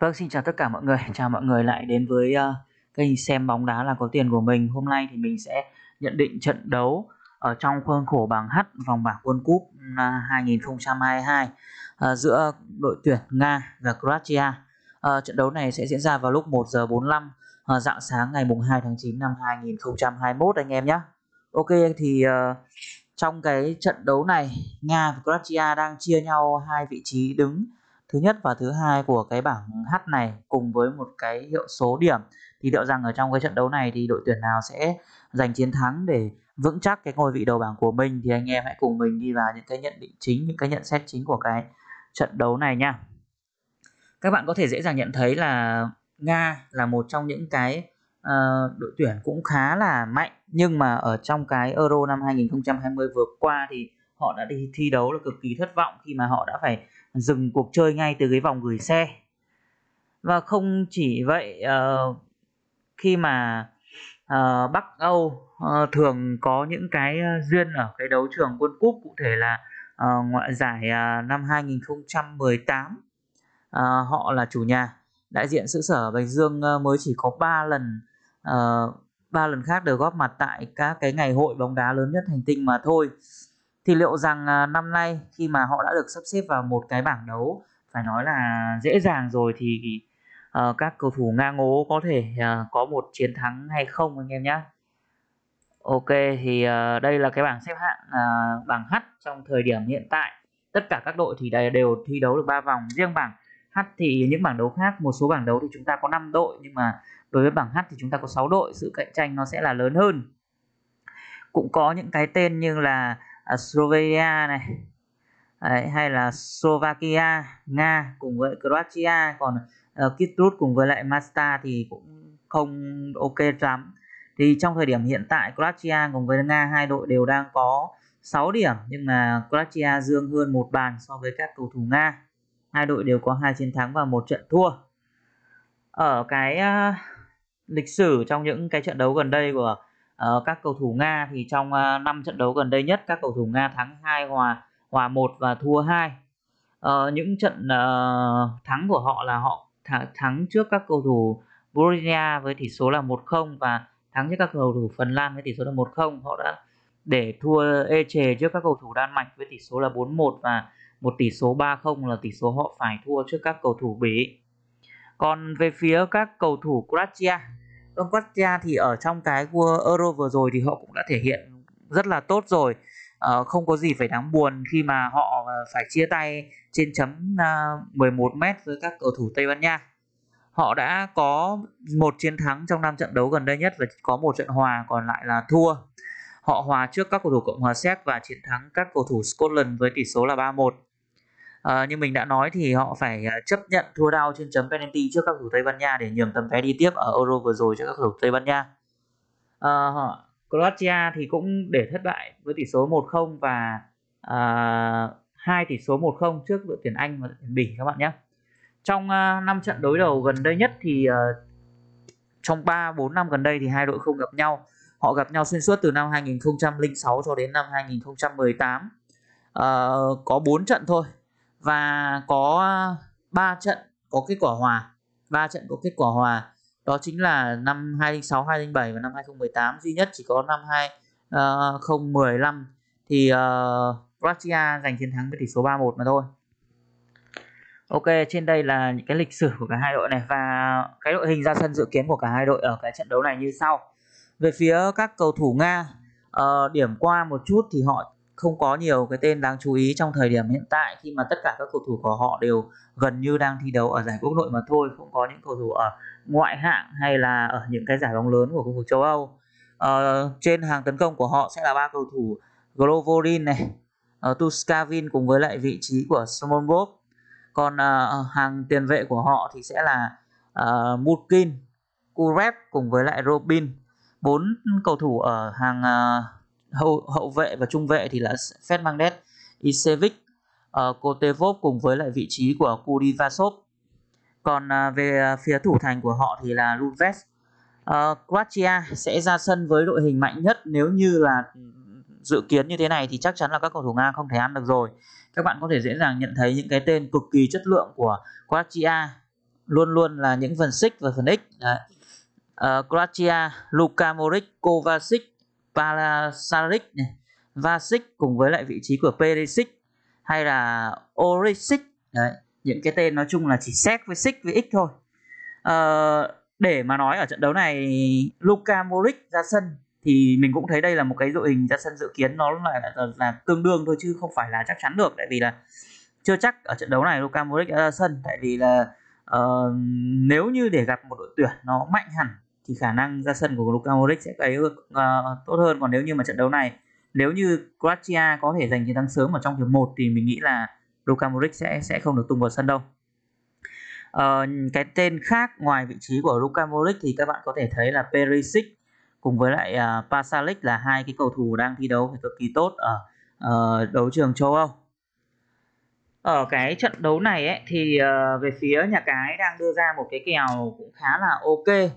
Vâng, xin chào tất cả mọi người. Chào mọi người lại đến với uh, kênh xem bóng đá là có tiền của mình. Hôm nay thì mình sẽ nhận định trận đấu ở trong khuôn khổ bảng H vòng bảng World Cup 2022 ờ, uh, ờ, giữa đội tuyển Nga và Croatia. Uh, trận đấu này sẽ diễn ra vào lúc 1 giờ 45 uh, dạng sáng ngày mùng 2 tháng 9 năm 2021 anh em nhé. Ok thì uh, trong cái trận đấu này Nga và Croatia đang chia nhau hai vị trí đứng thứ nhất và thứ hai của cái bảng H này cùng với một cái hiệu số điểm thì liệu rằng ở trong cái trận đấu này thì đội tuyển nào sẽ giành chiến thắng để vững chắc cái ngôi vị đầu bảng của mình thì anh em hãy cùng mình đi vào những cái nhận định chính những cái nhận xét chính của cái trận đấu này nha các bạn có thể dễ dàng nhận thấy là Nga là một trong những cái uh, đội tuyển cũng khá là mạnh nhưng mà ở trong cái Euro năm 2020 vừa qua thì họ đã đi thi đấu là cực kỳ thất vọng khi mà họ đã phải dừng cuộc chơi ngay từ cái vòng gửi xe và không chỉ vậy uh, khi mà uh, Bắc Âu uh, thường có những cái uh, duyên ở cái đấu trường quân cúp cụ thể là uh, ngoại giải uh, năm 2018 uh, họ là chủ nhà đại diện xứ sở Bạch Dương uh, mới chỉ có 3 lần uh, ba lần khác đều góp mặt tại các cái ngày hội bóng đá lớn nhất hành tinh mà thôi thì liệu rằng à, năm nay khi mà họ đã được sắp xếp vào một cái bảng đấu phải nói là dễ dàng rồi thì uh, các cầu thủ Nga ngố có thể uh, có một chiến thắng hay không anh em nhé. Ok thì uh, đây là cái bảng xếp hạng uh, bảng H trong thời điểm hiện tại. Tất cả các đội thì đều thi đấu được 3 vòng. Riêng bảng H thì những bảng đấu khác, một số bảng đấu thì chúng ta có 5 đội nhưng mà đối với bảng H thì chúng ta có 6 đội, sự cạnh tranh nó sẽ là lớn hơn. Cũng có những cái tên như là à, Slovenia này Đấy, hay là Slovakia, Nga cùng với Croatia còn uh, ờ, Kitrut cùng với lại Masta thì cũng không ok lắm. Thì trong thời điểm hiện tại Croatia cùng với Nga hai đội đều đang có 6 điểm nhưng mà Croatia dương hơn một bàn so với các cầu thủ Nga. Hai đội đều có hai chiến thắng và một trận thua. Ở cái uh, lịch sử trong những cái trận đấu gần đây của Ờ, các cầu thủ Nga thì trong uh, ờ, 5 trận đấu gần đây nhất các cầu thủ Nga thắng 2 hòa hòa 1 và thua 2. Uh, ờ, những trận uh, thắng của họ là họ thắng trước các cầu thủ Bulgaria với tỷ số là 1-0 và thắng trước các cầu thủ Phần Lan với tỷ số là 1-0. Họ đã để thua ê chề trước các cầu thủ Đan Mạch với tỷ số là 4-1 và một tỷ số 3-0 là tỷ số họ phải thua trước các cầu thủ Bỉ. Còn về phía các cầu thủ Croatia Croatia thì ở trong cái World Euro vừa rồi thì họ cũng đã thể hiện rất là tốt rồi uh, không có gì phải đáng buồn khi mà họ ờ, phải chia tay trên chấm 11 à, mét với các cầu thủ Tây Ban Nha. Họ đã có một chiến thắng trong năm trận đấu gần đây nhất và có một trận hòa còn lại là thua. Họ hòa trước các cầu thủ Cộng hòa Séc và chiến thắng các cầu thủ Scotland với tỷ số là 3-1. À, như mình đã nói thì họ phải ờ, chấp nhận thua đau trên chấm penalty trước các thủ Tây Ban Nha để nhường tấm vé đi tiếp ở Euro vừa rồi cho các thủ Tây Ban Nha. À, Croatia thì cũng để thất bại với tỷ số 1-0 và à, hai tỷ số 1-0 trước đội tuyển Anh và đội tuyển Bỉ các bạn nhé. Trong uh, 5 trận đối đầu gần đây nhất thì uh, trong 3 4 năm gần đây thì hai đội không gặp nhau. Họ gặp nhau xuyên suốt từ năm 2006 cho đến năm 2018. Uh, có 4 trận thôi và có 3 ờ, trận có kết quả hòa, 3 trận có kết quả hòa. Đó chính là năm 2006, 2007 và năm 2018 duy nhất chỉ có năm 2015 ờ, thì uh, Croatia giành chiến thắng với tỷ số 3-1 mà thôi. Ok, trên đây là những cái lịch sử của cả hai đội này và cái đội hình ra sân dự kiến của cả hai đội ở cái trận đấu này như sau. Về phía các cầu thủ Nga, uh, điểm qua một chút thì họ không có nhiều cái tên đáng chú ý trong thời điểm hiện tại khi mà tất cả các cầu thủ của họ đều gần như đang thi đấu ở giải quốc nội mà thôi không có những cầu thủ ở ngoại hạng hay là ở những cái giải bóng lớn của khu vực châu Âu ờ, trên hàng tấn công của họ sẽ là ba cầu thủ Glovorin này uh, Tuskavin cùng với lại vị trí của Smolov. còn uh, hàng tiền vệ của họ thì sẽ là uh, Mutkin, Kurep cùng với lại Robin bốn cầu thủ ở hàng uh, hậu hậu vệ và trung vệ thì là Fed Isevic, uh, ờ, Kotevov cùng với lại vị trí của Kudivasov. Còn à, về phía thủ thành của họ thì là Runves. Ờ, Croatia sẽ ra sân với đội hình mạnh nhất nếu như là dự kiến như thế này thì chắc chắn là các cầu thủ Nga không thể ăn được rồi. Các bạn có thể dễ dàng nhận thấy những cái tên cực kỳ chất lượng của Croatia luôn luôn là những phần xích và phần x. Đấy. Uh, Croatia, Luka Moric, Kovacic, Parasaric này, Vasic cùng với lại vị trí của Perisic hay là Orisic đấy những cái tên nói chung là chỉ xét với sic với X thôi à, để mà nói ở trận đấu này Luka Modric ra sân thì mình cũng thấy đây là một cái đội hình ra sân dự kiến nó là, là, là tương đương thôi chứ không phải là chắc chắn được tại vì là chưa chắc ở trận đấu này Luka Modric ra sân tại vì là uh, nếu như để gặp một đội tuyển nó mạnh hẳn thì khả năng ra sân của Luka Modric sẽ ấy uh, ờ, tốt hơn còn nếu như mà trận đấu này nếu như Croatia có thể giành chiến thắng sớm ở trong hiệp 1 thì mình nghĩ là Luka Modric sẽ sẽ không được tung vào sân đâu. uh, cái tên khác ngoài vị trí của Luka Modric thì các bạn có thể thấy là Perisic cùng với lại uh, ờ, Pasalic là hai cái cầu thủ đang thi đấu cực kỳ tốt ở uh, đấu trường châu Âu. Ở cái trận đấu này ấy, thì uh, về phía nhà cái đang đưa ra một cái kèo cũng khá là ok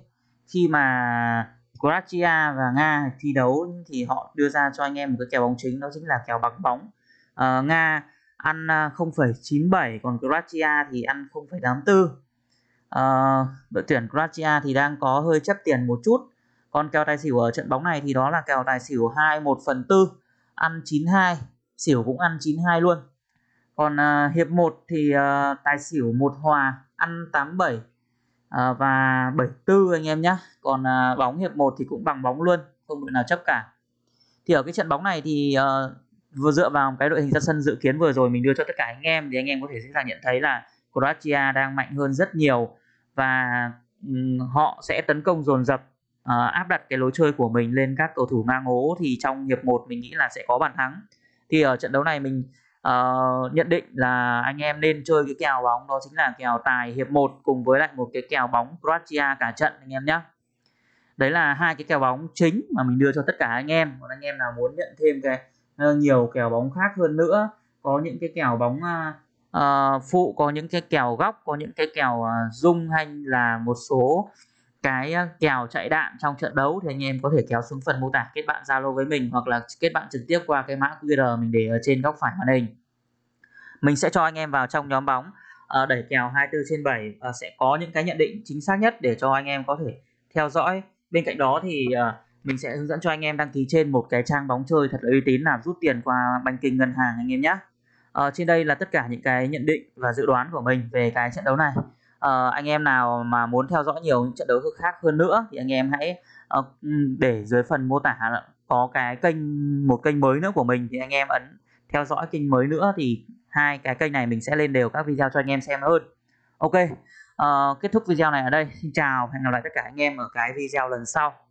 khi mà Croatia và Nga thi đấu thì họ đưa ra cho anh em một cái kèo bóng chính đó chính là kèo bắn bóng à, Nga ăn 0,97 ờ, còn Croatia thì ăn 0,84 à, ờ, đội tuyển Croatia thì đang có hơi chấp tiền một chút còn kèo tài xỉu ở trận bóng này thì đó là kèo tài xỉu 2 1 phần 4 ăn 92 xỉu cũng ăn 92 luôn còn à, hiệp 1 thì à, tài xỉu một hòa ăn 87 à, và 74 anh em nhé còn à, bóng hiệp 1 thì cũng bằng bóng luôn không đội nào chấp cả thì ở cái trận bóng này thì à, vừa dựa vào cái đội hình ra sân dự kiến vừa rồi mình đưa cho tất cả anh em thì anh em có thể dễ dàng nhận thấy là Croatia đang mạnh hơn rất nhiều và um, họ sẽ tấn công dồn dập uh, áp đặt cái lối chơi của mình lên các cầu thủ ngang ngố thì trong hiệp 1 mình nghĩ là sẽ có bàn thắng. Thì ở trận đấu này mình uh, nhận định là anh em nên chơi cái kèo bóng đó chính là kèo tài hiệp 1 cùng với lại một cái kèo bóng Croatia cả trận anh em nhé đấy là hai cái kèo bóng chính mà mình đưa cho tất cả anh em còn anh em nào muốn nhận thêm cái ờ, nhiều kèo bóng khác hơn nữa có những cái kèo bóng uh, phụ có những cái kèo góc có những cái kèo uh, rung hay là một số cái kèo chạy đạn trong trận đấu thì anh em có thể kéo xuống phần mô tả kết bạn Zalo với mình hoặc là kết bạn trực tiếp qua cái mã QR mình để ở trên góc phải màn hình. Mình sẽ cho anh em vào trong nhóm bóng ờ, đẩy kèo 24 trên 7 ờ, sẽ có những cái nhận định chính xác nhất để cho anh em có thể theo dõi. Bên cạnh đó thì ờ, mình sẽ hướng dẫn cho anh em đăng ký trên một cái trang bóng chơi thật là uy tín làm rút tiền qua kinh ngân hàng anh em nhé. À, trên đây là tất cả những cái nhận định và dự đoán của mình về cái trận đấu này à, anh em nào mà muốn theo dõi nhiều những trận đấu khác hơn nữa thì anh em hãy uh, để dưới phần mô tả có cái kênh một kênh mới nữa của mình thì anh em ấn theo dõi kênh mới nữa thì hai cái kênh này mình sẽ lên đều các video cho anh em xem hơn ok uh, kết thúc video này ở đây xin chào hẹn gặp lại tất cả anh em ở cái video lần sau